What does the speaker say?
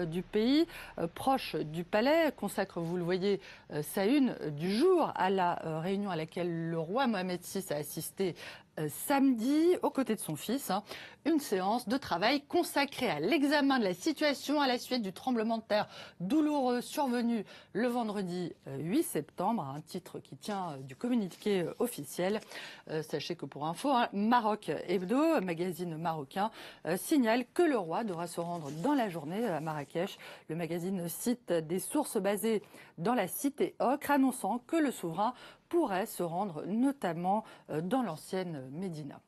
Euh, du pays, euh, proche du palais, consacre, vous le voyez, euh, sa une du jour à la réunion à laquelle le roi Mohamed VI a assisté euh, samedi, aux côtés de son fils, hein, une séance de travail consacrée à l'examen de la situation à la suite du tremblement de terre douloureux survenu le vendredi 8 euh, septembre, un titre qui tient euh, du communiqué officiel. sachez que pour info, hein, Maroc Hebdo, magazine marocain, signale que le roi devra se rendre dans la journée à Marrakech. Le magazine cite des sources basées dans la cité ocre, annonçant que le souverain pourrait se rendre notamment euh, dans l'ancienne Médina.